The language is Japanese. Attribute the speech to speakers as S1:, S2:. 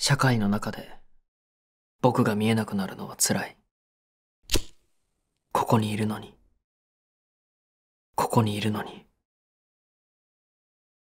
S1: 社会の中で僕が見えなくなるのは辛い。ここにいるのに。ここにいるのに。